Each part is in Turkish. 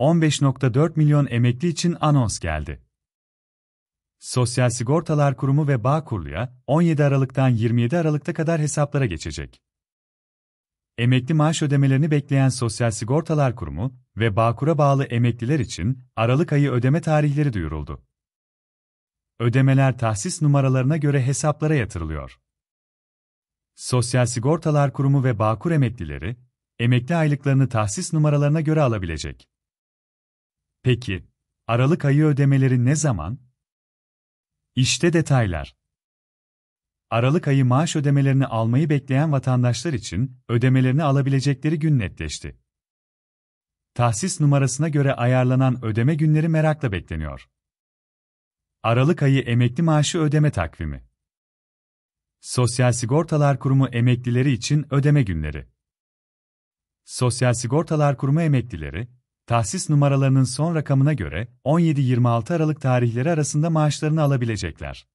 15.4 milyon emekli için anons geldi. Sosyal Sigortalar Kurumu ve Bağkurlu'ya 17 Aralık'tan 27 Aralık'ta kadar hesaplara geçecek. Emekli maaş ödemelerini bekleyen Sosyal Sigortalar Kurumu ve Bağkur'a bağlı emekliler için Aralık ayı ödeme tarihleri duyuruldu. Ödemeler tahsis numaralarına göre hesaplara yatırılıyor. Sosyal Sigortalar Kurumu ve Bağkur emeklileri, emekli aylıklarını tahsis numaralarına göre alabilecek. Peki, Aralık ayı ödemeleri ne zaman? İşte detaylar. Aralık ayı maaş ödemelerini almayı bekleyen vatandaşlar için ödemelerini alabilecekleri gün netleşti. Tahsis numarasına göre ayarlanan ödeme günleri merakla bekleniyor. Aralık ayı emekli maaşı ödeme takvimi. Sosyal Sigortalar Kurumu emeklileri için ödeme günleri. Sosyal Sigortalar Kurumu emeklileri, tahsis numaralarının son rakamına göre 17-26 Aralık tarihleri arasında maaşlarını alabilecekler.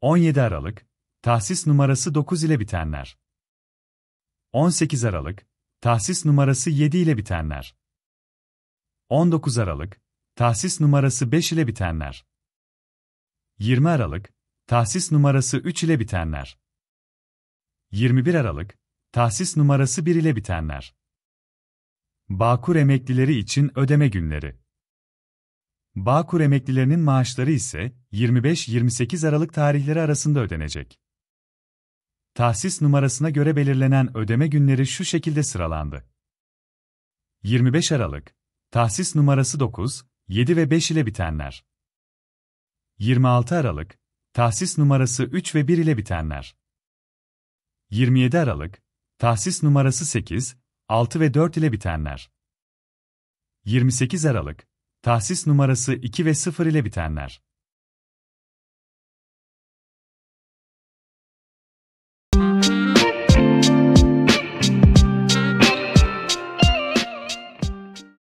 17 Aralık, tahsis numarası 9 ile bitenler. 18 Aralık, tahsis numarası 7 ile bitenler. 19 Aralık, tahsis numarası 5 ile bitenler. 20 Aralık, tahsis numarası 3 ile bitenler. 21 Aralık, tahsis numarası 1 ile bitenler. Bağkur emeklileri için ödeme günleri. Bağkur emeklilerinin maaşları ise 25-28 Aralık tarihleri arasında ödenecek. Tahsis numarasına göre belirlenen ödeme günleri şu şekilde sıralandı. 25 Aralık, tahsis numarası 9, 7 ve 5 ile bitenler. 26 Aralık, tahsis numarası 3 ve 1 ile bitenler. 27 Aralık, tahsis numarası 8, 6 ve 4 ile bitenler. 28 Aralık, tahsis numarası 2 ve 0 ile bitenler.